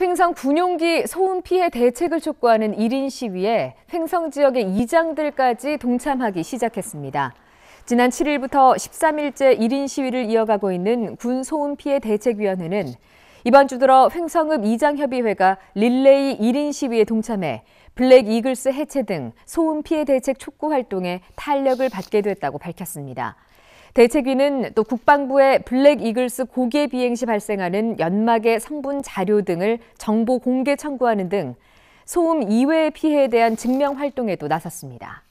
횡성 군용기 소음 피해 대책을 촉구하는 1인 시위에 횡성 지역의 이장들까지 동참하기 시작했습니다. 지난 7일부터 13일째 1인 시위를 이어가고 있는 군 소음 피해 대책위원회는 이번 주 들어 횡성읍 이장협의회가 릴레이 1인 시위에 동참해 블랙 이글스 해체 등 소음 피해 대책 촉구 활동에 탄력을 받게 됐다고 밝혔습니다. 대책위는 또 국방부의 블랙 이글스 고개 비행 시 발생하는 연막의 성분 자료 등을 정보 공개 청구하는 등 소음 이외의 피해에 대한 증명 활동에도 나섰습니다.